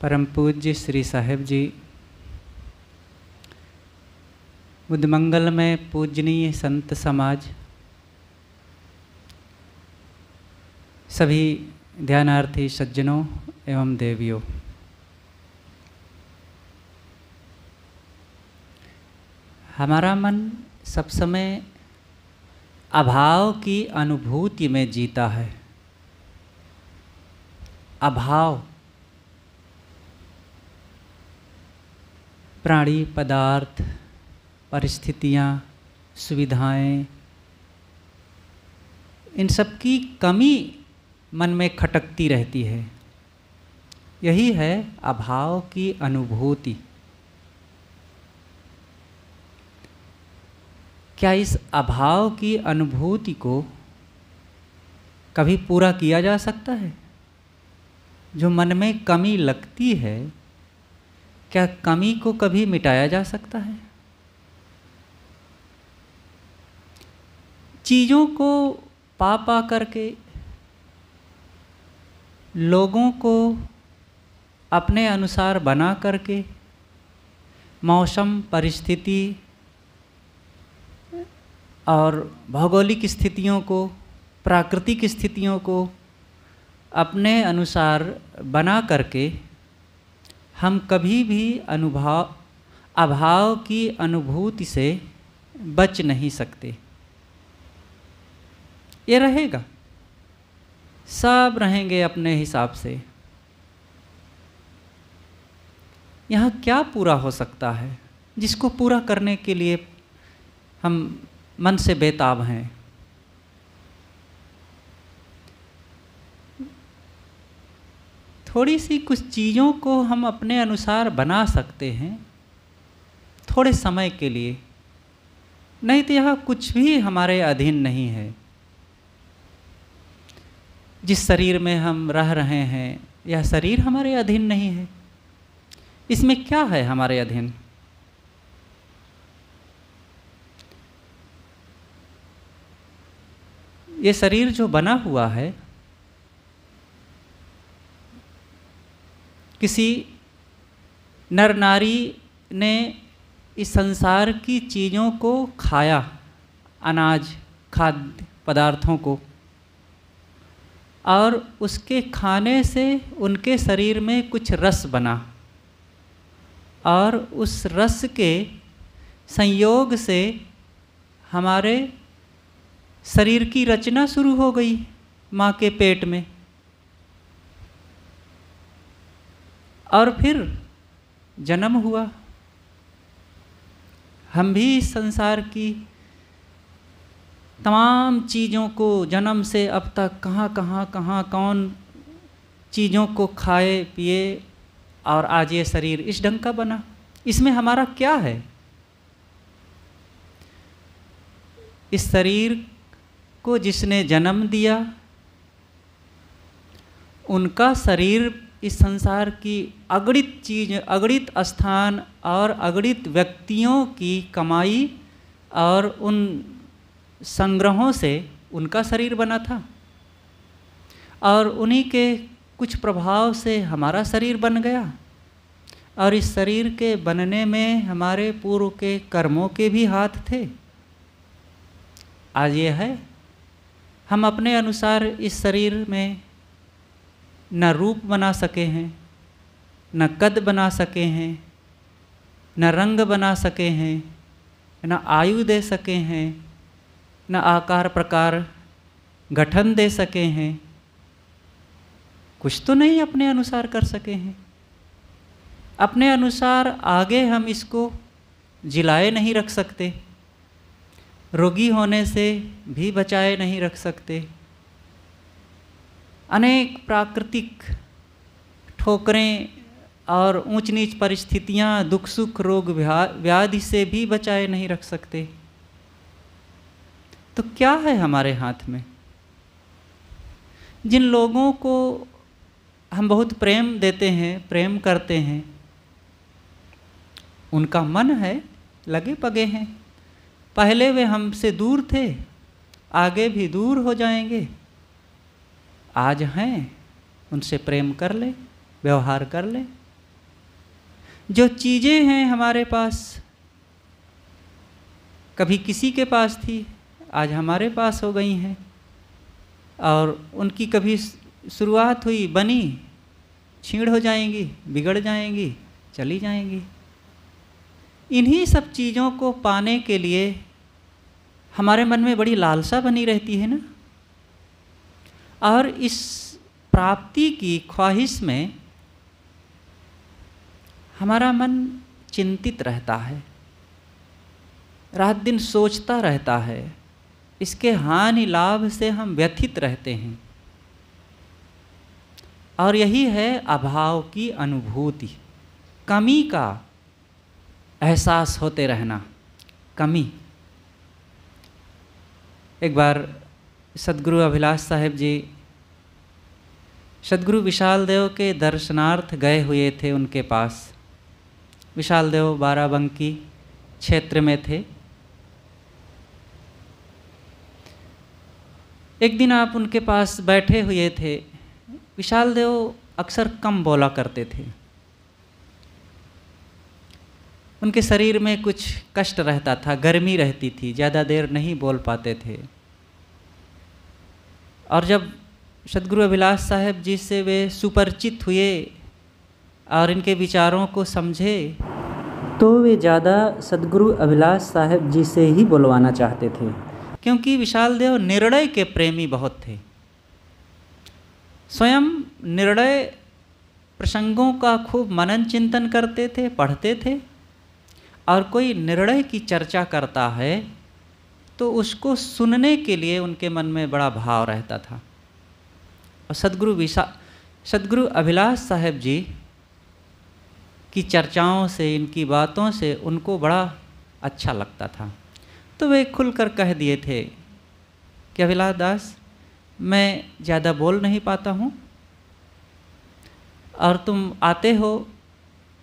परम पूज्य श्री साहेब जी बुद्ध मंगल में पूजनीय संत समाज सभी ध्यानार्थी सज्जनों एवं देवियों हमारा मन सब समय अभाव की अनुभूति में जीता है अभाव प्राणी पदार्थ परिस्थितियाँ सुविधाएं इन सब की कमी मन में खटकती रहती है यही है अभाव की अनुभूति क्या इस अभाव की अनुभूति को कभी पूरा किया जा सकता है जो मन में कमी लगती है क्या कमी को कभी मिटाया जा सकता है चीज़ों को पा पा करके लोगों को अपने अनुसार बना करके मौसम परिस्थिति और भौगोलिक स्थितियों को प्राकृतिक स्थितियों को अपने अनुसार बना करके हम कभी भी अनुभाव अभाव की अनुभूति से बच नहीं सकते ये रहेगा सब रहेंगे अपने हिसाब से यहाँ क्या पूरा हो सकता है जिसको पूरा करने के लिए हम मन से बेताब हैं थोड़ी सी कुछ चीज़ों को हम अपने अनुसार बना सकते हैं थोड़े समय के लिए नहीं तो यह कुछ भी हमारे अधीन नहीं है जिस शरीर में हम रह रहे हैं यह शरीर हमारे अधीन नहीं है इसमें क्या है हमारे अधीन ये शरीर जो बना हुआ है किसी नर नारी ने इस संसार की चीज़ों को खाया अनाज खाद्य पदार्थों को और उसके खाने से उनके शरीर में कुछ रस बना और उस रस के संयोग से हमारे शरीर की रचना शुरू हो गई माँ के पेट में और फिर जन्म हुआ हम भी इस संसार की तमाम चीज़ों को जन्म से अब तक कहाँ कहाँ कहाँ कौन चीज़ों को खाए पिए और आज ये शरीर इस ढंग का बना इसमें हमारा क्या है इस शरीर को जिसने जन्म दिया उनका शरीर इस संसार की अगणित चीज अगणित स्थान और अगणित व्यक्तियों की कमाई और उन संग्रहों से उनका शरीर बना था और उन्हीं के कुछ प्रभाव से हमारा शरीर बन गया और इस शरीर के बनने में हमारे पूर्व के कर्मों के भी हाथ थे आज ये है हम अपने अनुसार इस शरीर में न रूप बना सके हैं न कद बना सके हैं न रंग बना सके हैं न आयु दे सके हैं न आकार प्रकार गठन दे सके हैं कुछ तो नहीं अपने अनुसार कर सके हैं अपने अनुसार आगे हम इसको जिलाए नहीं रख सकते रोगी होने से भी बचाए नहीं रख सकते अनेक प्राकृतिक ठोकरें और ऊंच नीच परिस्थितियाँ दुख सुख रोग व्याधि से भी बचाए नहीं रख सकते तो क्या है हमारे हाथ में जिन लोगों को हम बहुत प्रेम देते हैं प्रेम करते हैं उनका मन है लगे पगे हैं पहले वे हमसे दूर थे आगे भी दूर हो जाएंगे आज हैं उनसे प्रेम कर ले व्यवहार कर ले जो चीज़ें हैं हमारे पास कभी किसी के पास थी आज हमारे पास हो गई हैं और उनकी कभी शुरुआत हुई बनी छीण हो जाएंगी बिगड़ जाएंगी चली जाएंगी इन्हीं सब चीज़ों को पाने के लिए हमारे मन में बड़ी लालसा बनी रहती है ना और इस प्राप्ति की ख्वाहिश में हमारा मन चिंतित रहता है रात दिन सोचता रहता है इसके हानि लाभ से हम व्यथित रहते हैं और यही है अभाव की अनुभूति कमी का एहसास होते रहना कमी एक बार सदगुरु अभिलाष साहेब जी सदगुरु विशाल देव के दर्शनार्थ गए हुए थे उनके पास विशाल देव बाराबंकी क्षेत्र में थे एक दिन आप उनके पास बैठे हुए थे विशाल देव अक्सर कम बोला करते थे उनके शरीर में कुछ कष्ट रहता था गर्मी रहती थी ज़्यादा देर नहीं बोल पाते थे और जब सदगुरु अभिलाष साहब जी से वे सुपरिचित हुए और इनके विचारों को समझे तो वे ज़्यादा सदगुरु अभिलाष साहब जी से ही बुलवाना चाहते थे क्योंकि विशाल देव निर्णय के प्रेमी बहुत थे स्वयं निर्णय प्रसंगों का खूब मनन चिंतन करते थे पढ़ते थे और कोई निर्णय की चर्चा करता है तो उसको सुनने के लिए उनके मन में बड़ा भाव रहता था और सदगुरु विशा सदगुरु अभिलाष साहेब जी की चर्चाओं से इनकी बातों से उनको बड़ा अच्छा लगता था तो वे खुल कर कह दिए थे कि अभिलाष दास मैं ज़्यादा बोल नहीं पाता हूँ और तुम आते हो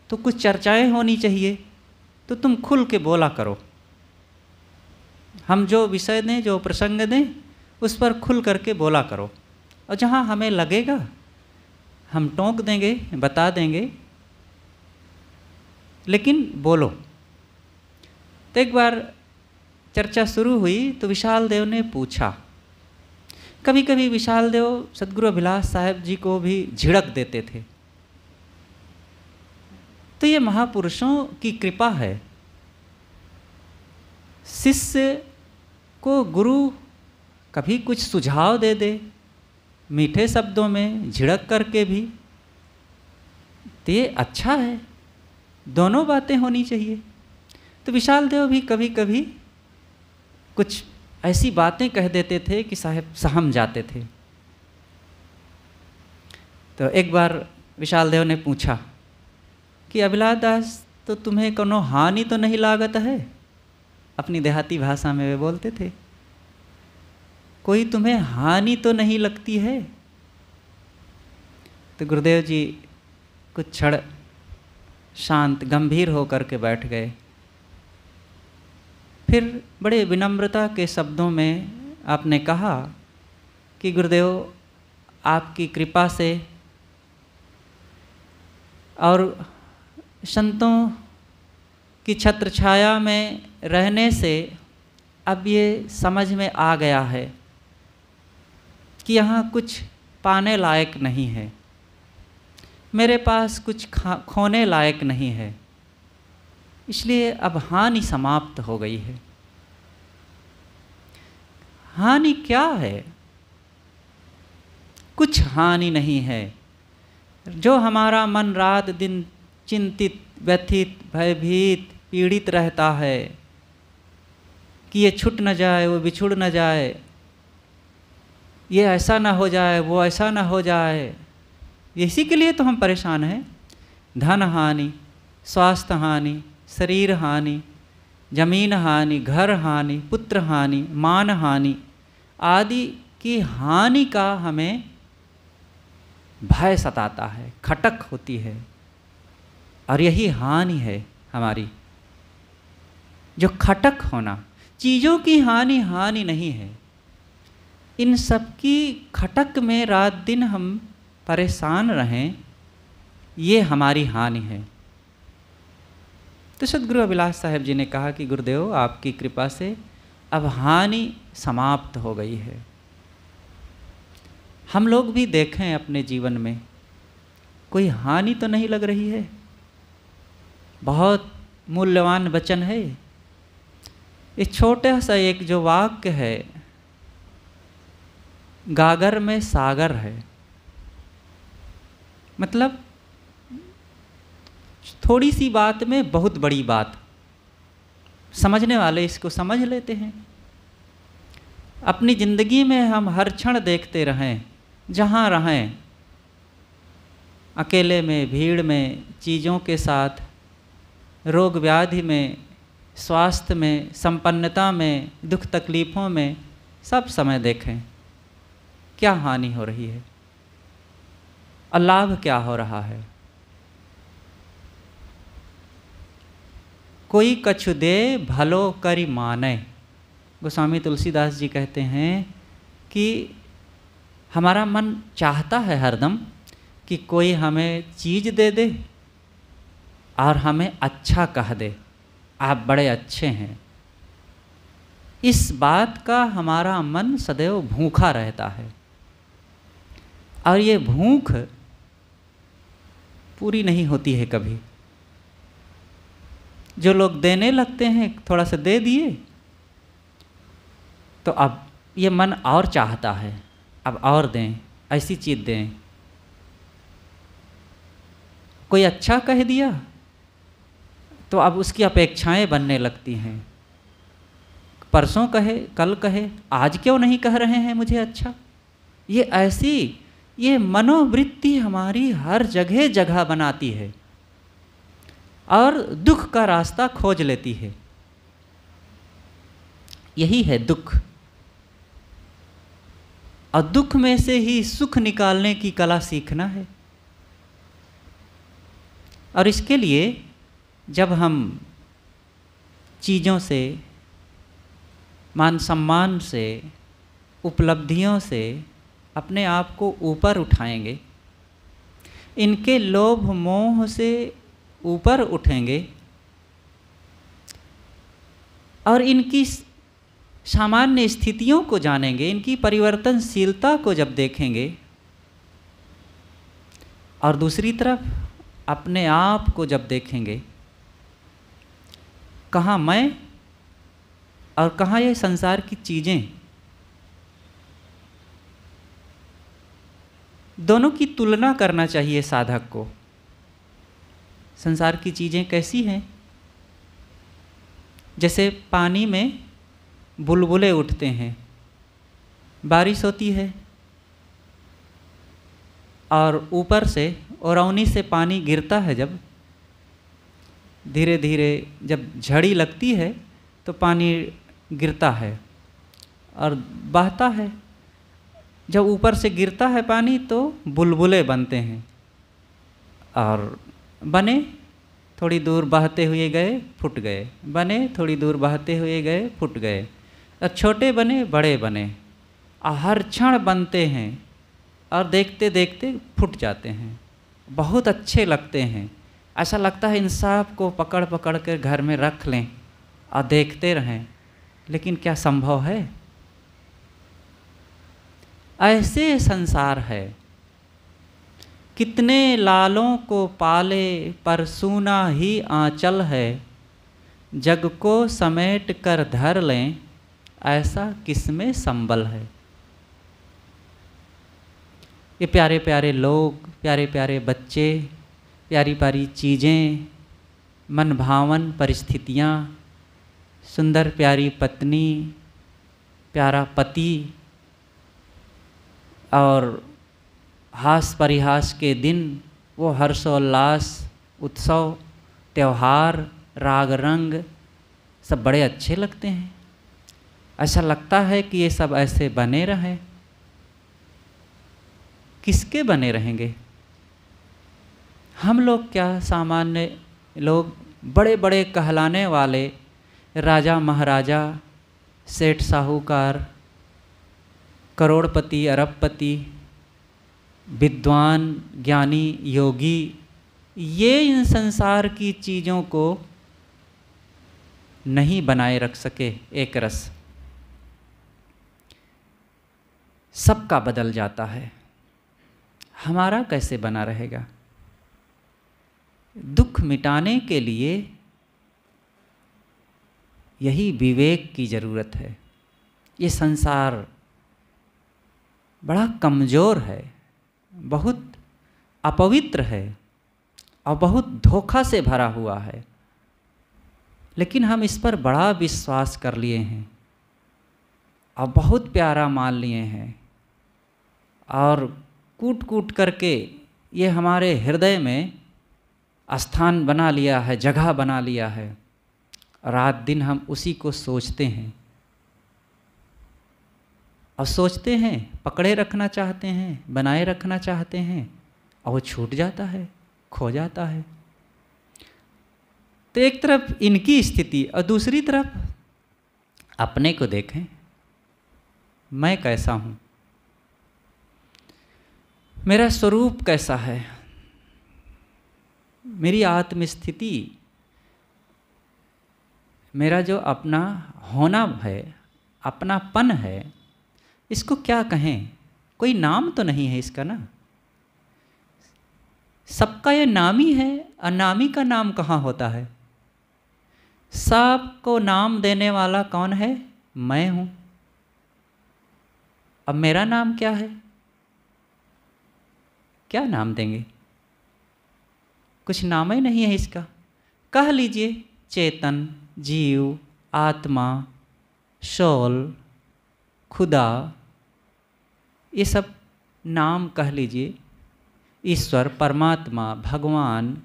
तो कुछ चर्चाएं होनी चाहिए तो तुम खुल के बोला करो हम जो विषय दें जो प्रसंग दें उस पर खुल करके बोला करो और जहाँ हमें लगेगा हम टोंक देंगे बता देंगे लेकिन बोलो तो एक बार चर्चा शुरू हुई तो विशाल देव ने पूछा कभी कभी विशाल देव सदगुरु अभिलाष साहेब जी को भी झिड़क देते थे तो ये महापुरुषों की कृपा है शिष्य को गुरु कभी कुछ सुझाव दे दे मीठे शब्दों में झिड़क करके भी तो ये अच्छा है दोनों बातें होनी चाहिए तो विशाल देव भी कभी कभी कुछ ऐसी बातें कह देते थे कि साहब सहम जाते थे तो एक बार विशाल देव ने पूछा कि अभिलाष दास तो तुम्हें कोनो हानि तो नहीं लागत है अपनी देहाती भाषा में वे बोलते थे कोई तुम्हें हानि तो नहीं लगती है तो गुरुदेव जी कुछ क्षण शांत गंभीर होकर के बैठ गए फिर बड़े विनम्रता के शब्दों में आपने कहा कि गुरुदेव आपकी कृपा से और संतों की छत्र छाया में रहने से अब ये समझ में आ गया है कि यहाँ कुछ पाने लायक नहीं है मेरे पास कुछ खा खोने लायक नहीं है इसलिए अब हानि समाप्त हो गई है हानि क्या है कुछ हानि नहीं है जो हमारा मन रात दिन चिंतित व्यथित भयभीत पीड़ित रहता है कि ये छूट ना जाए वो बिछुड़ न जाए ये ऐसा ना हो जाए वो ऐसा ना हो जाए इसी के लिए तो हम परेशान हैं धन हानि स्वास्थ्य हानि शरीर हानि जमीन हानि घर हानि पुत्र हानि मान हानि आदि की हानि का हमें भय सताता है खटक होती है और यही हानि है हमारी जो खटक होना चीज़ों की हानि हानि नहीं है इन सब की खटक में रात दिन हम परेशान रहें ये हमारी हानि है तो सदगुरु अभिलाष साहेब जी ने कहा कि गुरुदेव आपकी कृपा से अब हानि समाप्त हो गई है हम लोग भी देखें अपने जीवन में कोई हानि तो नहीं लग रही है बहुत मूल्यवान वचन है ये छोटा सा एक जो वाक्य है गागर में सागर है मतलब थोड़ी सी बात में बहुत बड़ी बात समझने वाले इसको समझ लेते हैं अपनी ज़िंदगी में हम हर क्षण देखते रहें जहाँ रहें अकेले में भीड़ में चीज़ों के साथ रोग व्याधि में स्वास्थ्य में संपन्नता में दुख तकलीफ़ों में सब समय देखें क्या हानि हो रही है अलाभ क्या हो रहा है कोई कछु दे भलो करी माने गोस्वामी तुलसीदास जी कहते हैं कि हमारा मन चाहता है हरदम कि कोई हमें चीज़ दे दे और हमें अच्छा कह दे आप बड़े अच्छे हैं इस बात का हमारा मन सदैव भूखा रहता है और ये भूख पूरी नहीं होती है कभी जो लोग देने लगते हैं थोड़ा सा दे दिए तो अब ये मन और चाहता है अब और दें ऐसी चीज़ दें कोई अच्छा कह दिया तो अब उसकी अपेक्षाएं बनने लगती हैं परसों कहे कल कहे आज क्यों नहीं कह रहे हैं मुझे अच्छा ये ऐसी ये मनोवृत्ति हमारी हर जगह जगह बनाती है और दुख का रास्ता खोज लेती है यही है दुख और दुख में से ही सुख निकालने की कला सीखना है और इसके लिए जब हम चीज़ों से मान सम्मान से उपलब्धियों से अपने आप को ऊपर उठाएंगे इनके लोभ मोह से ऊपर उठेंगे और इनकी सामान्य स्थितियों को जानेंगे इनकी परिवर्तनशीलता को जब देखेंगे और दूसरी तरफ अपने आप को जब देखेंगे कहाँ मैं और कहाँ ये संसार की चीज़ें दोनों की तुलना करना चाहिए साधक को संसार की चीज़ें कैसी हैं जैसे पानी में बुलबुले उठते हैं बारिश होती है और ऊपर से और से पानी गिरता है जब धीरे धीरे जब झड़ी लगती है तो पानी गिरता है और बहता है जब ऊपर से गिरता है पानी तो बुलबुले बनते हैं और बने थोड़ी दूर बहते हुए गए फूट गए बने थोड़ी दूर बहते हुए गए फूट गए और छोटे बने बड़े बने और हर क्षण बनते हैं और देखते देखते फूट जाते हैं बहुत अच्छे लगते हैं ऐसा लगता है इन सब को पकड़ पकड़ कर घर में रख लें और देखते रहें लेकिन क्या संभव है ऐसे संसार है कितने लालों को पाले पर सूना ही आंचल है जग को समेट कर धर लें ऐसा किसमें संबल है ये प्यारे प्यारे लोग प्यारे प्यारे बच्चे प्यारी प्यारी चीज़ें मन भावन परिस्थितियाँ सुंदर प्यारी पत्नी प्यारा पति और हास परिहास के दिन वो हर्षोल्लास उत्सव त्यौहार राग रंग सब बड़े अच्छे लगते हैं ऐसा लगता है कि ये सब ऐसे बने रहें किसके बने रहेंगे हम लोग क्या सामान्य लोग बड़े बड़े कहलाने वाले राजा महाराजा सेठ साहूकार करोड़पति अरबपति विद्वान ज्ञानी योगी ये इन संसार की चीज़ों को नहीं बनाए रख सके एक रस सबका बदल जाता है हमारा कैसे बना रहेगा दुख मिटाने के लिए यही विवेक की ज़रूरत है ये संसार बड़ा कमज़ोर है बहुत अपवित्र है और बहुत धोखा से भरा हुआ है लेकिन हम इस पर बड़ा विश्वास कर लिए हैं और बहुत प्यारा मान लिए हैं और कूट कूट करके ये हमारे हृदय में स्थान बना लिया है जगह बना लिया है रात दिन हम उसी को सोचते हैं और सोचते हैं पकड़े रखना चाहते हैं बनाए रखना चाहते हैं और वो छूट जाता है खो जाता है तो एक तरफ इनकी स्थिति और दूसरी तरफ अपने को देखें मैं कैसा हूँ मेरा स्वरूप कैसा है मेरी आत्मस्थिति मेरा जो अपना होना है अपनापन है इसको क्या कहें कोई नाम तो नहीं है इसका ना सबका ये नामी है अनामी का नाम कहाँ होता है सबको नाम देने वाला कौन है मैं हूँ अब मेरा नाम क्या है क्या नाम देंगे कुछ नाम ही नहीं है इसका कह लीजिए चेतन जीव आत्मा शौल खुदा ये सब नाम कह लीजिए ईश्वर परमात्मा भगवान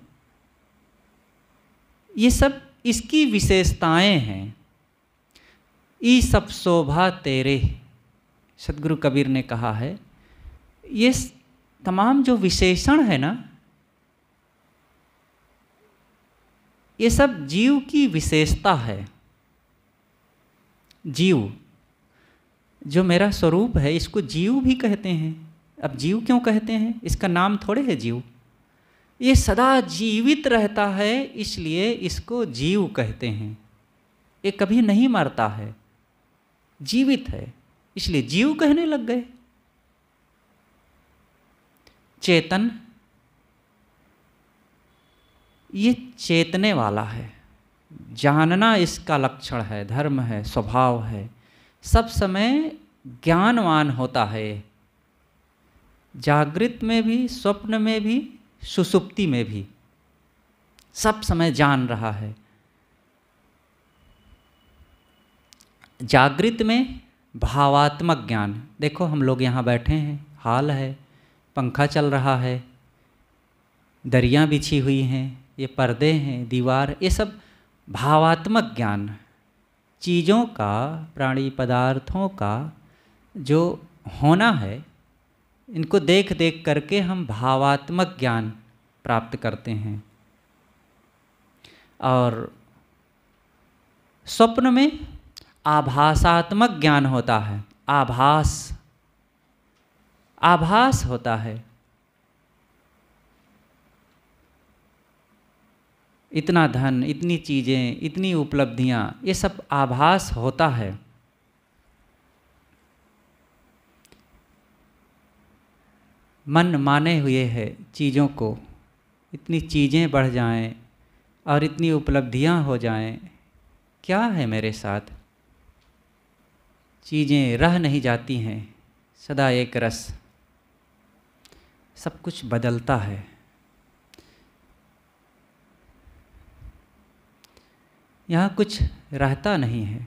ये सब इसकी विशेषताएं हैं ई सब शोभा तेरे सदगुरु कबीर ने कहा है ये तमाम जो विशेषण है ना ये सब जीव की विशेषता है जीव जो मेरा स्वरूप है इसको जीव भी कहते हैं अब जीव क्यों कहते हैं इसका नाम थोड़े है जीव ये सदा जीवित रहता है इसलिए इसको जीव कहते हैं ये कभी नहीं मरता है जीवित है इसलिए जीव कहने लग गए चेतन ये चेतने वाला है जानना इसका लक्षण है धर्म है स्वभाव है सब समय ज्ञानवान होता है जागृत में भी स्वप्न में भी सुसुप्ति में भी सब समय जान रहा है जागृत में भावात्मक ज्ञान देखो हम लोग यहाँ बैठे हैं हाल है पंखा चल रहा है दरियाँ बिछी हुई हैं ये पर्दे हैं दीवार ये सब भावात्मक ज्ञान चीज़ों का प्राणी पदार्थों का जो होना है इनको देख देख करके हम भावात्मक ज्ञान प्राप्त करते हैं और स्वप्न में आभासात्मक ज्ञान होता है आभास आभास होता है इतना धन इतनी चीज़ें इतनी उपलब्धियाँ ये सब आभास होता है मन माने हुए है चीज़ों को इतनी चीज़ें बढ़ जाएं और इतनी उपलब्धियाँ हो जाएं क्या है मेरे साथ चीज़ें रह नहीं जाती हैं सदा एक रस सब कुछ बदलता है यहाँ कुछ रहता नहीं है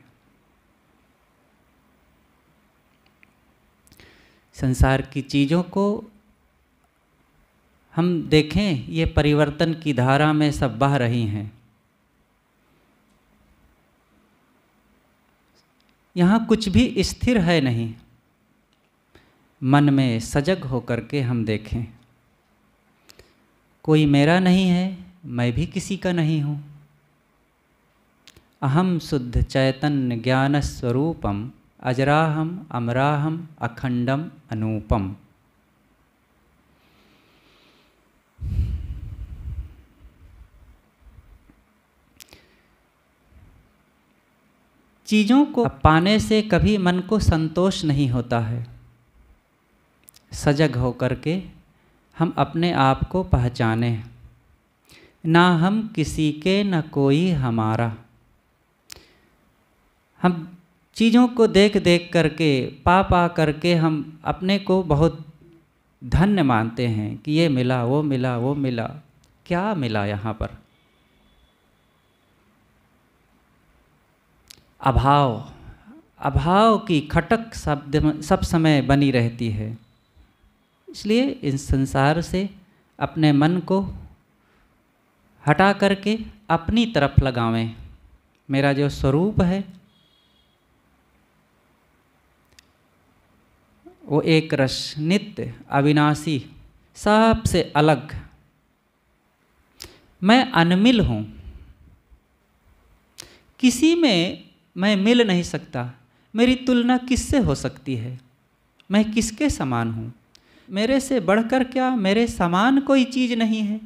संसार की चीज़ों को हम देखें ये परिवर्तन की धारा में सब बह रही हैं यहाँ कुछ भी स्थिर है नहीं मन में सजग होकर के हम देखें कोई मेरा नहीं है मैं भी किसी का नहीं हूँ अहम शुद्ध चैतन्य ज्ञान स्वरूपम अजराहम अमराहम अखंडम अनूपम चीज़ों को पाने से कभी मन को संतोष नहीं होता है सजग होकर के हम अपने आप को पहचाने ना हम किसी के न कोई हमारा हम चीज़ों को देख देख करके पा पा करके हम अपने को बहुत धन्य मानते हैं कि ये मिला वो मिला वो मिला क्या मिला यहाँ पर अभाव अभाव की खटक सब सब समय बनी रहती है इसलिए इस संसार से अपने मन को हटा करके अपनी तरफ लगावें मेरा जो स्वरूप है वो एक रस नित्य अविनाशी सबसे अलग मैं अनमिल हूँ किसी में मैं मिल नहीं सकता मेरी तुलना किससे हो सकती है मैं किसके समान हूँ मेरे से बढ़कर क्या मेरे समान कोई चीज़ नहीं है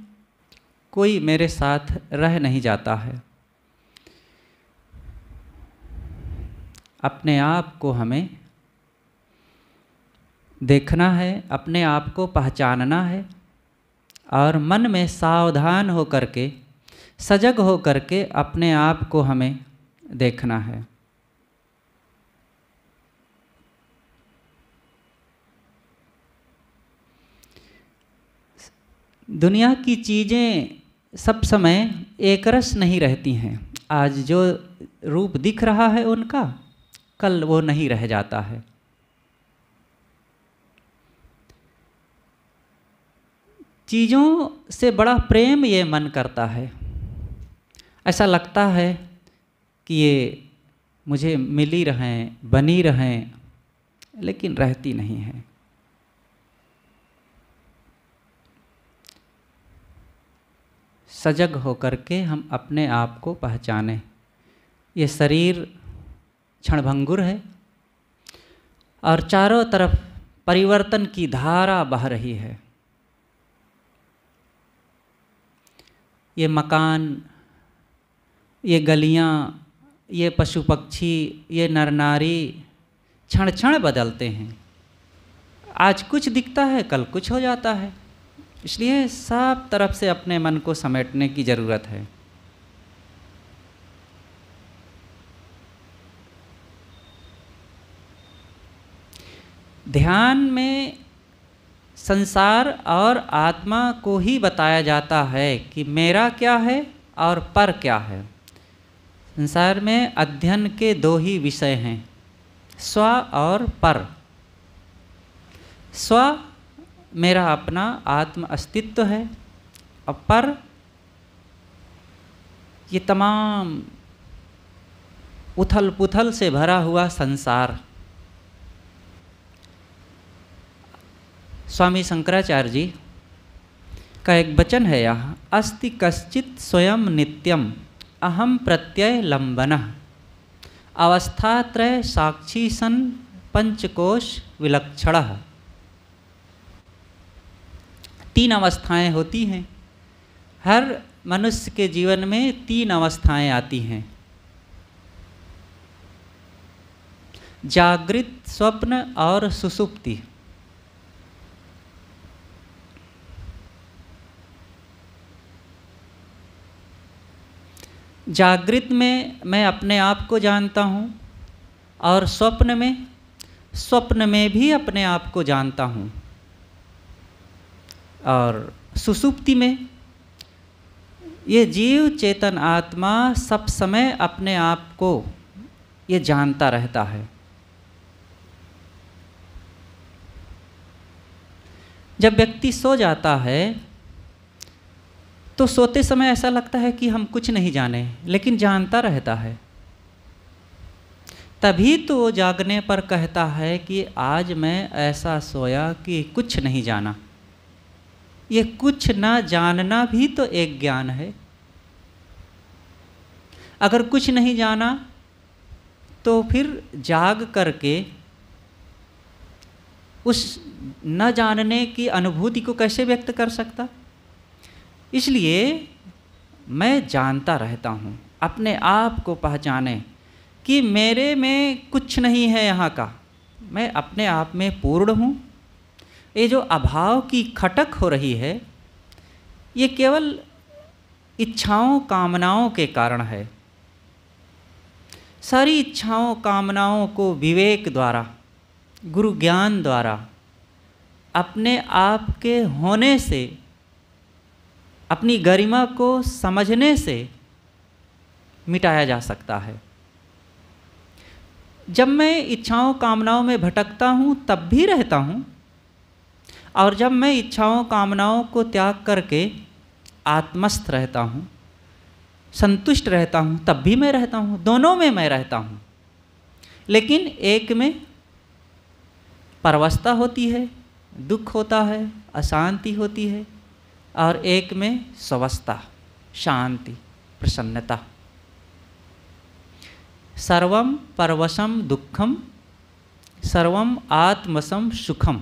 कोई मेरे साथ रह नहीं जाता है अपने आप को हमें देखना है अपने आप को पहचानना है और मन में सावधान हो कर के सजग हो कर के अपने आप को हमें देखना है दुनिया की चीज़ें सब समय एक रस नहीं रहती हैं आज जो रूप दिख रहा है उनका कल वो नहीं रह जाता है चीज़ों से बड़ा प्रेम ये मन करता है ऐसा लगता है कि ये मुझे मिली रहें बनी रहें लेकिन रहती नहीं है सजग होकर के हम अपने आप को पहचाने ये शरीर क्षणभंगुर है और चारों तरफ परिवर्तन की धारा बह रही है ये मकान ये गलियाँ ये पशु पक्षी ये नर नारी क्षण क्षण बदलते हैं आज कुछ दिखता है कल कुछ हो जाता है इसलिए सब तरफ से अपने मन को समेटने की ज़रूरत है ध्यान में संसार और आत्मा को ही बताया जाता है कि मेरा क्या है और पर क्या है संसार में अध्ययन के दो ही विषय हैं स्व और पर स्व मेरा अपना आत्म अस्तित्व है और पर ये तमाम उथल पुथल से भरा हुआ संसार स्वामी शंकराचार्य जी का एक वचन है यहाँ अस्ति कश्चित स्वयं नित्यम अहम प्रत्यय लंबन अवस्थात्रय साक्षी सन पंचकोश विलक्षण तीन अवस्थाएं होती हैं हर मनुष्य के जीवन में तीन अवस्थाएं आती हैं जागृत स्वप्न और सुसुप्ति जागृत में मैं अपने आप को जानता हूँ और स्वप्न में स्वप्न में भी अपने आप को जानता हूँ और सुसुप्ति में ये जीव चेतन आत्मा सब समय अपने आप को ये जानता रहता है जब व्यक्ति सो जाता है तो सोते समय ऐसा लगता है कि हम कुछ नहीं जाने लेकिन जानता रहता है तभी तो जागने पर कहता है कि आज मैं ऐसा सोया कि कुछ नहीं जाना ये कुछ ना जानना भी तो एक ज्ञान है अगर कुछ नहीं जाना तो फिर जाग करके उस न जानने की अनुभूति को कैसे व्यक्त कर सकता इसलिए मैं जानता रहता हूँ अपने आप को पहचाने कि मेरे में कुछ नहीं है यहाँ का मैं अपने आप में पूर्ण हूँ ये जो अभाव की खटक हो रही है ये केवल इच्छाओं कामनाओं के कारण है सारी इच्छाओं कामनाओं को विवेक द्वारा गुरु ज्ञान द्वारा अपने आप के होने से अपनी गरिमा को समझने से मिटाया जा सकता है जब मैं इच्छाओं कामनाओं में भटकता हूँ तब भी रहता हूँ और जब मैं इच्छाओं कामनाओं को त्याग करके आत्मस्थ रहता हूँ संतुष्ट रहता हूँ तब भी मैं रहता हूँ दोनों में मैं रहता हूँ लेकिन एक में परवस्था होती है दुख होता है अशांति होती है और एक में स्वस्थता शांति प्रसन्नता सर्वम परवशम दुखम सर्वम आत्मसम सुखम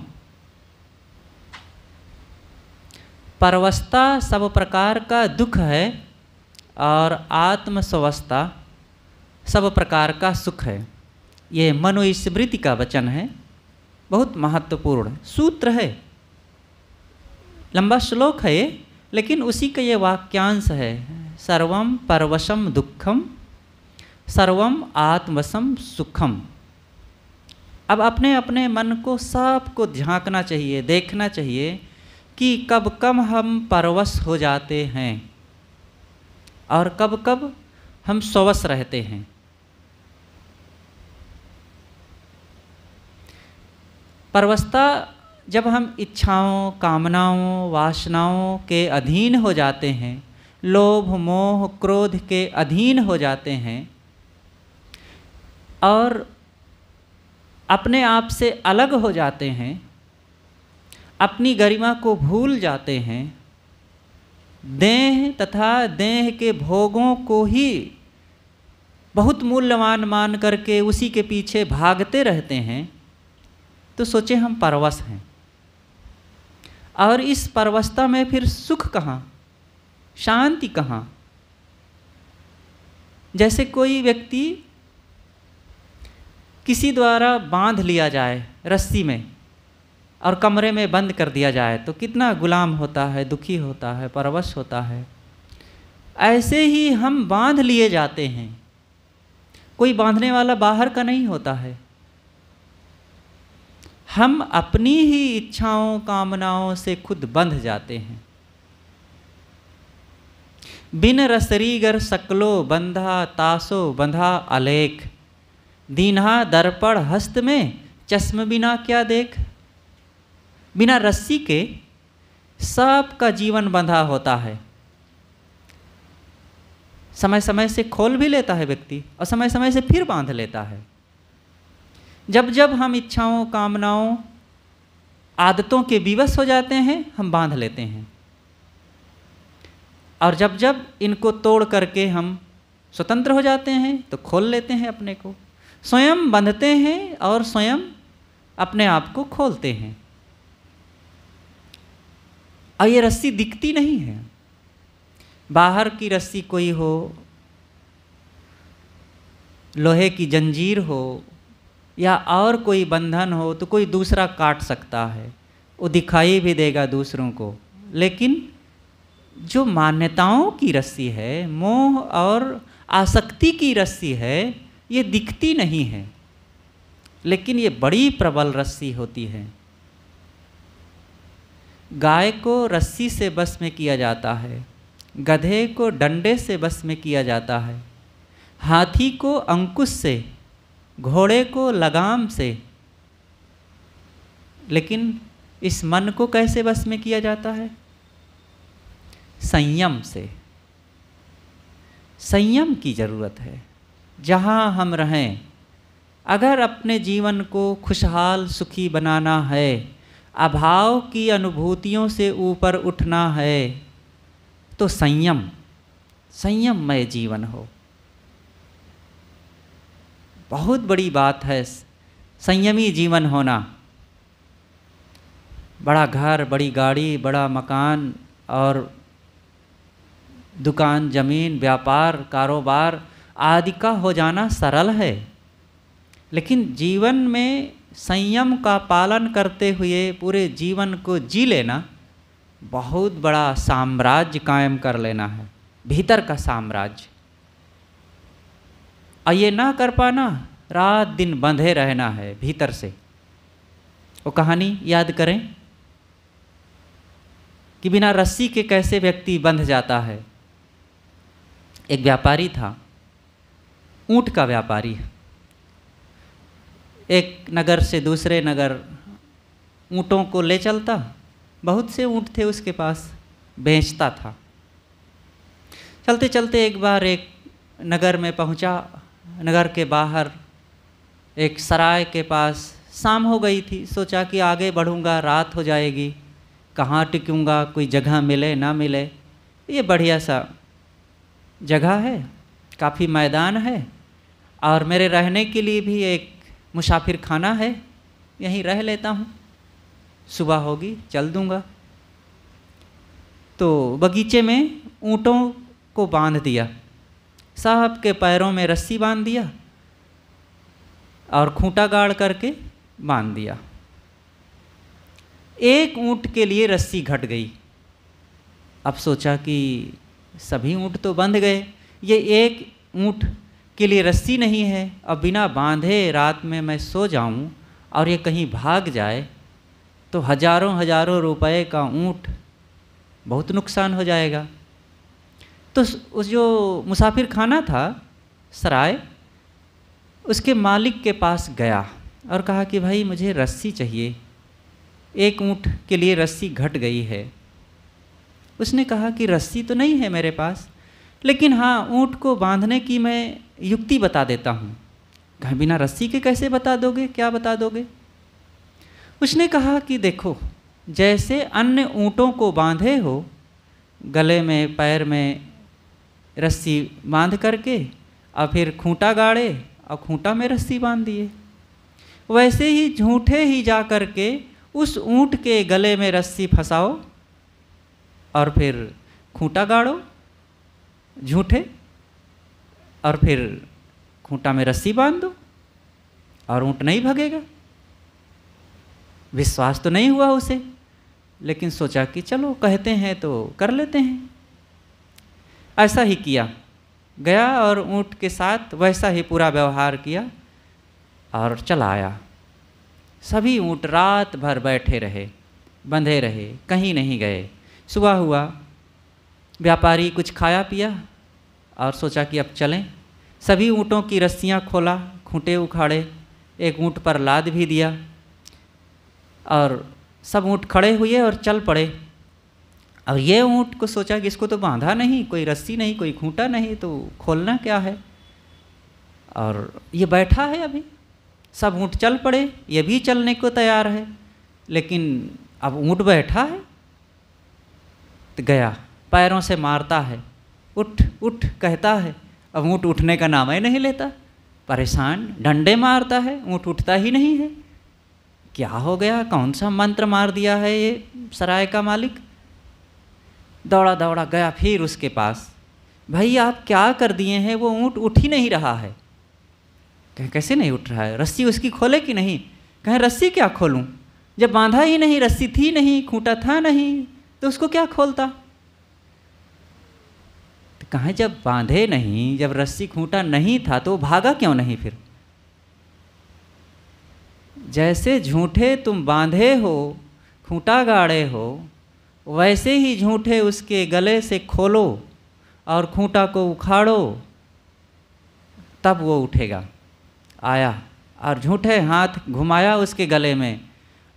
परवस्ता सब प्रकार का दुख है और आत्मस्वस्था सब प्रकार का सुख है ये मनुस्मृति का वचन है बहुत महत्वपूर्ण सूत्र है लंबा श्लोक है लेकिन उसी का ये वाक्यांश है सर्वम परवशम दुखम सर्वम आत्मसम सुखम अब अपने अपने मन को सबको झांकना चाहिए देखना चाहिए कि कब कब हम परवश हो जाते हैं और कब कब हम स्वस रहते हैं परवस्ता जब हम इच्छाओं कामनाओं वासनाओं के अधीन हो जाते हैं लोभ मोह क्रोध के अधीन हो जाते हैं और अपने आप से अलग हो जाते हैं अपनी गरिमा को भूल जाते हैं देह तथा देह के भोगों को ही बहुत मूल्यवान मान करके उसी के पीछे भागते रहते हैं तो सोचे हम परवश हैं और इस परवस्था में फिर सुख कहाँ शांति कहाँ जैसे कोई व्यक्ति किसी द्वारा बांध लिया जाए रस्सी में और कमरे में बंद कर दिया जाए तो कितना गुलाम होता है दुखी होता है परवश होता है ऐसे ही हम बांध लिए जाते हैं कोई बांधने वाला बाहर का नहीं होता है हम अपनी ही इच्छाओं कामनाओं से खुद बंध जाते हैं बिन रसरीगर सकलो बंधा तासो बंधा अलेख दीन्हा दर्पण हस्त में चश्म बिना क्या देख बिना रस्सी के सबका जीवन बंधा होता है समय समय से खोल भी लेता है व्यक्ति और समय समय से फिर बांध लेता है जब जब हम इच्छाओं कामनाओं आदतों के विवश हो जाते हैं हम बांध लेते हैं और जब जब इनको तोड़ करके हम स्वतंत्र हो जाते हैं तो खोल लेते हैं अपने को स्वयं बंधते हैं और स्वयं अपने आप को खोलते हैं और ये रस्सी दिखती नहीं है बाहर की रस्सी कोई हो लोहे की जंजीर हो या और कोई बंधन हो तो कोई दूसरा काट सकता है वो दिखाई भी देगा दूसरों को लेकिन जो मान्यताओं की रस्सी है मोह और आसक्ति की रस्सी है ये दिखती नहीं है लेकिन ये बड़ी प्रबल रस्सी होती है गाय को रस्सी से बस में किया जाता है गधे को डंडे से बस में किया जाता है हाथी को अंकुश से घोड़े को लगाम से लेकिन इस मन को कैसे बस में किया जाता है संयम से संयम की ज़रूरत है जहाँ हम रहें अगर अपने जीवन को खुशहाल सुखी बनाना है अभाव की अनुभूतियों से ऊपर उठना है तो संयम संयम मय जीवन हो बहुत बड़ी बात है संयमी जीवन होना बड़ा घर बड़ी गाड़ी बड़ा मकान और दुकान जमीन व्यापार कारोबार आदि का हो जाना सरल है लेकिन जीवन में संयम का पालन करते हुए पूरे जीवन को जी लेना बहुत बड़ा साम्राज्य कायम कर लेना है भीतर का साम्राज्य और ये ना कर पाना रात दिन बंधे रहना है भीतर से वो कहानी याद करें कि बिना रस्सी के कैसे व्यक्ति बंध जाता है एक व्यापारी था ऊंट का व्यापारी एक नगर से दूसरे नगर ऊँटों को ले चलता बहुत से ऊँट थे उसके पास बेचता था चलते चलते एक बार एक नगर में पहुंचा नगर के बाहर एक सराय के पास शाम हो गई थी सोचा कि आगे बढ़ूँगा रात हो जाएगी कहाँ टिकूँगा कोई जगह मिले ना मिले ये बढ़िया सा जगह है काफ़ी मैदान है और मेरे रहने के लिए भी एक मुसाफिर खाना है यहीं रह लेता हूँ सुबह होगी चल दूँगा तो बगीचे में ऊँटों को बांध दिया साहब के पैरों में रस्सी बांध दिया और खूंटा गाड़ करके बांध दिया एक ऊँट के लिए रस्सी घट गई अब सोचा कि सभी ऊँट तो बंध गए ये एक ऊँट के लिए रस्सी नहीं है अब बिना बांधे रात में मैं सो जाऊं और ये कहीं भाग जाए तो हजारों हजारों रुपए का ऊँट बहुत नुकसान हो जाएगा तो उस जो मुसाफिर खाना था सराय उसके मालिक के पास गया और कहा कि भाई मुझे रस्सी चाहिए एक ऊँट के लिए रस्सी घट गई है उसने कहा कि रस्सी तो नहीं है मेरे पास लेकिन हाँ ऊँट को बांधने की मैं युक्ति बता देता हूँ कहा बिना रस्सी के कैसे बता दोगे क्या बता दोगे उसने कहा कि देखो जैसे अन्य ऊँटों को बांधे हो गले में पैर में रस्सी बांध करके और फिर खूंटा गाड़े और खूंटा में रस्सी बांध दिए वैसे ही झूठे ही जा कर के उस ऊँट के गले में रस्सी फंसाओ और फिर खूंटा गाड़ो झूठे और फिर खूंटा में रस्सी बांध दो और ऊँट नहीं भगेगा विश्वास तो नहीं हुआ उसे लेकिन सोचा कि चलो कहते हैं तो कर लेते हैं ऐसा ही किया गया और ऊँट के साथ वैसा ही पूरा व्यवहार किया और चला आया सभी ऊँट रात भर बैठे रहे बंधे रहे कहीं नहीं गए सुबह हुआ व्यापारी कुछ खाया पिया और सोचा कि अब चलें सभी ऊँटों की रस्सियाँ खोला खूंटे उखाड़े एक ऊँट पर लाद भी दिया और सब ऊँट खड़े हुए और चल पड़े अब ये ऊँट को सोचा कि इसको तो बांधा नहीं कोई रस्सी नहीं कोई खूंटा नहीं तो खोलना क्या है और ये बैठा है अभी सब ऊँट चल पड़े ये भी चलने को तैयार है लेकिन अब ऊँट बैठा है तो गया पैरों से मारता है उठ उठ कहता है अब ऊँट उठने का नाम ही नहीं लेता परेशान डंडे मारता है ऊँट उठता ही नहीं है क्या हो गया कौन सा मंत्र मार दिया है ये सराय का मालिक दौड़ा दौड़ा गया फिर उसके पास भाई आप क्या कर दिए हैं वो ऊँट उठ ही नहीं रहा है कहें कैसे नहीं उठ रहा है रस्सी उसकी खोले कि नहीं कहें रस्सी क्या खोलूँ जब बांधा ही नहीं रस्सी थी नहीं खूंटा था नहीं तो उसको क्या खोलता तो कहें जब बांधे नहीं जब रस्सी खूंटा नहीं था तो भागा क्यों नहीं फिर जैसे झूठे तुम बांधे हो खूंटा गाड़े हो वैसे ही झूठे उसके गले से खोलो और खूंटा को उखाड़ो तब वो उठेगा आया और झूठे हाथ घुमाया उसके गले में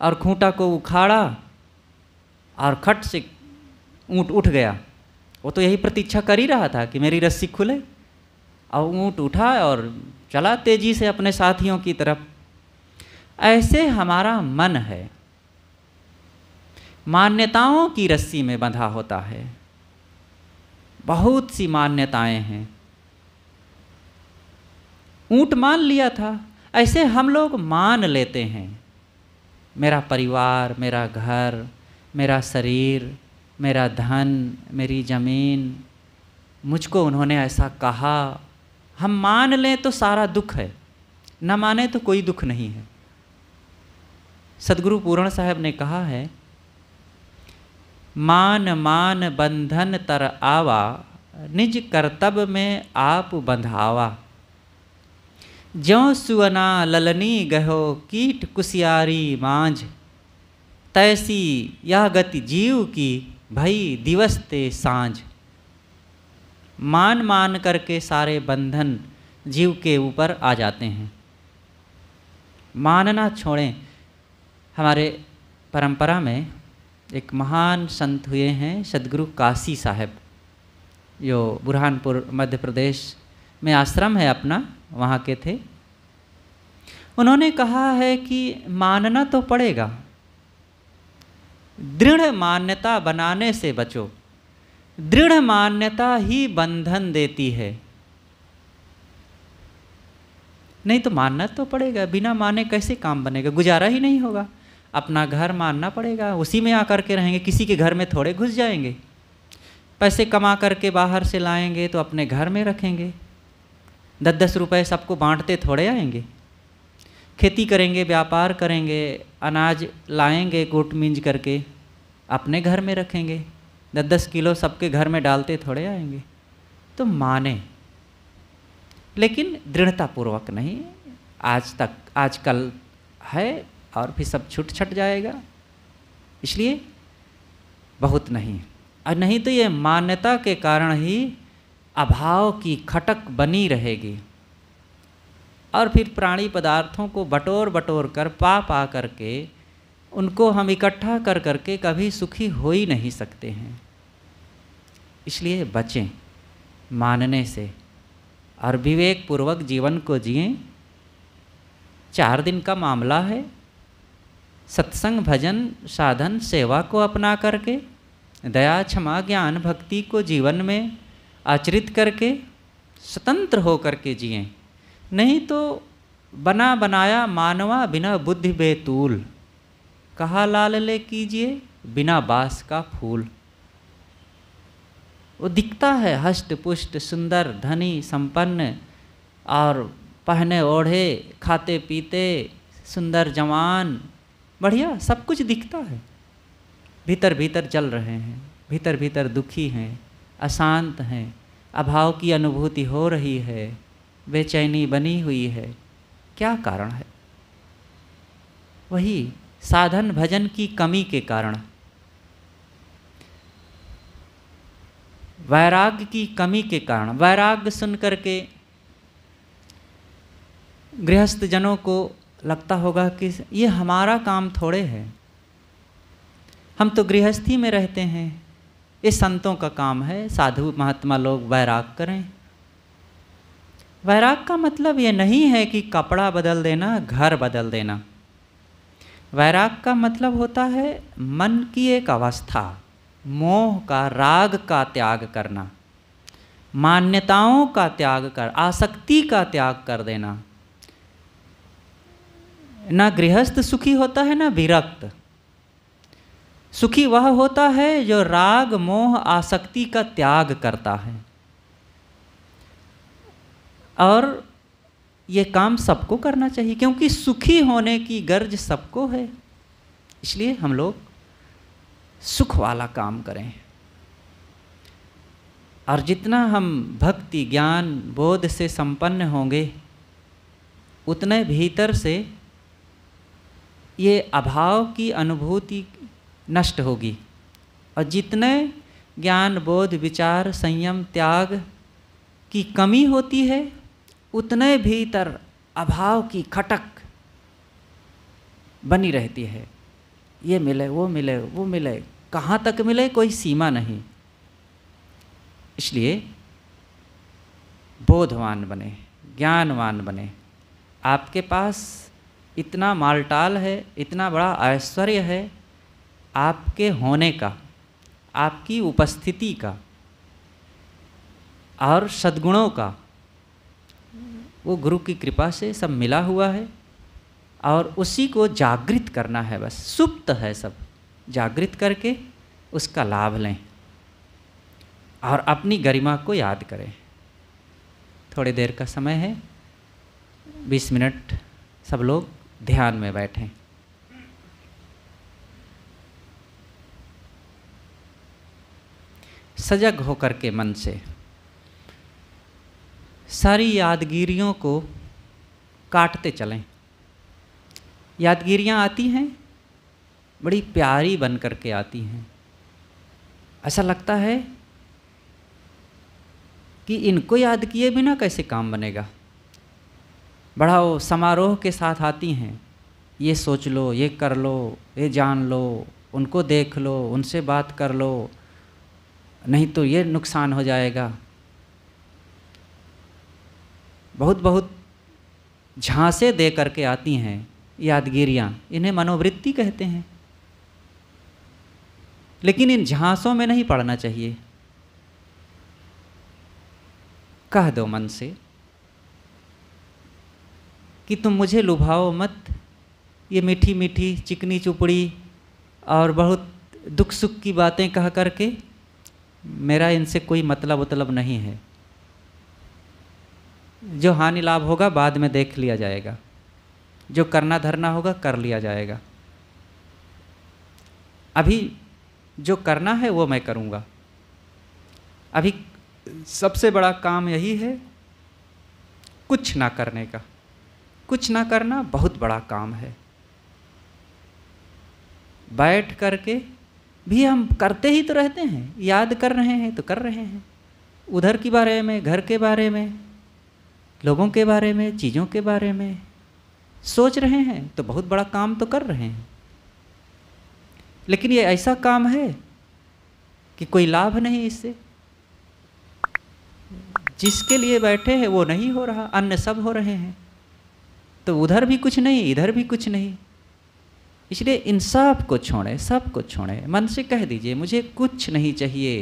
और खूंटा को उखाड़ा और खट से ऊँट उठ गया वो तो यही प्रतीक्षा कर ही रहा था कि मेरी रस्सी खुले और ऊँट उठा और चला तेजी से अपने साथियों की तरफ ऐसे हमारा मन है मान्यताओं की रस्सी में बंधा होता है बहुत सी मान्यताएं हैं ऊंट मान लिया था ऐसे हम लोग मान लेते हैं मेरा परिवार मेरा घर मेरा शरीर मेरा धन मेरी ज़मीन मुझको उन्होंने ऐसा कहा हम मान लें तो सारा दुख है न माने तो कोई दुख नहीं है सदगुरु पूर्ण साहब ने कहा है मान मान बंधन तर आवा निज कर्तव्य में आप बंधावा ज्यो सुअना ललनी गहो कीट कुसियारी मांझ तैसी यह गति जीव की भई दिवस ते सांझ मान मान करके सारे बंधन जीव के ऊपर आ जाते हैं मानना छोड़ें हमारे परंपरा में एक महान संत हुए हैं सदगुरु काशी साहब जो बुरहानपुर मध्य प्रदेश में आश्रम है अपना वहाँ के थे उन्होंने कहा है कि मानना तो पड़ेगा दृढ़ मान्यता बनाने से बचो दृढ़ मान्यता ही बंधन देती है नहीं तो मानना तो पड़ेगा बिना माने कैसे काम बनेगा गुजारा ही नहीं होगा अपना घर मानना पड़ेगा उसी में आकर के रहेंगे किसी के घर में थोड़े घुस जाएंगे पैसे कमा करके बाहर से लाएंगे तो अपने घर में रखेंगे दस दस रुपये सबको बांटते थोड़े आएंगे खेती करेंगे व्यापार करेंगे अनाज लाएंगे गुट मिंज करके अपने घर में रखेंगे दस दस किलो सबके घर में डालते थोड़े आएंगे तो माने लेकिन दृढ़तापूर्वक नहीं आज तक आजकल है और फिर सब छुट छट जाएगा इसलिए बहुत नहीं और नहीं तो ये मान्यता के कारण ही अभाव की खटक बनी रहेगी और फिर प्राणी पदार्थों को बटोर बटोर कर पा पा करके उनको हम इकट्ठा कर करके कभी सुखी हो ही नहीं सकते हैं इसलिए बचें मानने से और विवेकपूर्वक जीवन को जिए चार दिन का मामला है सत्संग भजन साधन सेवा को अपना करके दया क्षमा ज्ञान भक्ति को जीवन में आचरित करके स्वतंत्र हो करके जिए नहीं तो बना बनाया मानवा बिना बुद्धि बेतूल कहा लाल ले कीजिए बिना बास का फूल वो दिखता है हष्ट पुष्ट सुंदर धनी संपन्न और पहने ओढ़े खाते पीते सुंदर जवान बढ़िया सब कुछ दिखता है भीतर भीतर जल रहे हैं भीतर भीतर दुखी हैं अशांत हैं अभाव की अनुभूति हो रही है बेचैनी बनी हुई है क्या कारण है वही साधन भजन की कमी के कारण वैराग्य की कमी के कारण वैराग्य सुन करके गृहस्थ जनों को लगता होगा कि ये हमारा काम थोड़े है हम तो गृहस्थी में रहते हैं ये संतों का काम है साधु महात्मा लोग वैराग करें वैराग का मतलब ये नहीं है कि कपड़ा बदल देना घर बदल देना वैराग का मतलब होता है मन की एक अवस्था मोह का राग का त्याग करना मान्यताओं का त्याग कर आसक्ति का त्याग कर देना ना गृहस्थ सुखी होता है ना विरक्त सुखी वह होता है जो राग मोह आसक्ति का त्याग करता है और ये काम सबको करना चाहिए क्योंकि सुखी होने की गर्ज सबको है इसलिए हम लोग सुख वाला काम करें और जितना हम भक्ति ज्ञान बोध से संपन्न होंगे उतने भीतर से ये अभाव की अनुभूति नष्ट होगी और जितने ज्ञान बोध विचार संयम त्याग की कमी होती है उतने भीतर अभाव की खटक बनी रहती है ये मिले वो मिले वो मिले कहाँ तक मिले कोई सीमा नहीं इसलिए बोधवान बने ज्ञानवान बने आपके पास इतना मालटाल है इतना बड़ा ऐश्वर्य है आपके होने का आपकी उपस्थिति का और सद्गुणों का वो गुरु की कृपा से सब मिला हुआ है और उसी को जागृत करना है बस सुप्त है सब जागृत करके उसका लाभ लें और अपनी गरिमा को याद करें थोड़ी देर का समय है बीस मिनट सब लोग ध्यान में बैठें सजग होकर के मन से सारी यादगिरियों को काटते चलें यादगिरियाँ आती हैं बड़ी प्यारी बन कर के आती हैं ऐसा लगता है कि इनको याद किए बिना कैसे काम बनेगा बढ़ाओ समारोह के साथ आती हैं ये सोच लो ये कर लो ये जान लो उनको देख लो उनसे बात कर लो नहीं तो ये नुकसान हो जाएगा बहुत बहुत झांसे दे करके आती हैं यादगिरियाँ इन्हें मनोवृत्ति कहते हैं लेकिन इन झांसों में नहीं पड़ना चाहिए कह दो मन से कि तुम मुझे लुभाओ मत ये मीठी मीठी चिकनी चुपड़ी और बहुत दुख सुख की बातें कह करके मेरा इनसे कोई मतलब उतलब नहीं है जो हानि लाभ होगा बाद में देख लिया जाएगा जो करना धरना होगा कर लिया जाएगा अभी जो करना है वो मैं करूँगा अभी सबसे बड़ा काम यही है कुछ ना करने का कुछ ना करना बहुत बड़ा काम है बैठ करके भी हम करते ही तो रहते हैं याद कर रहे हैं तो कर रहे हैं उधर के बारे में घर के बारे में लोगों के बारे में चीज़ों के बारे में सोच रहे हैं तो बहुत बड़ा काम तो कर रहे हैं लेकिन ये ऐसा काम है कि कोई लाभ नहीं इससे जिसके लिए बैठे हैं वो नहीं हो रहा अन्य सब हो रहे हैं तो उधर भी कुछ नहीं इधर भी कुछ नहीं इसलिए इन सब को छोड़ें सब को छोड़ें मन से कह दीजिए मुझे कुछ नहीं चाहिए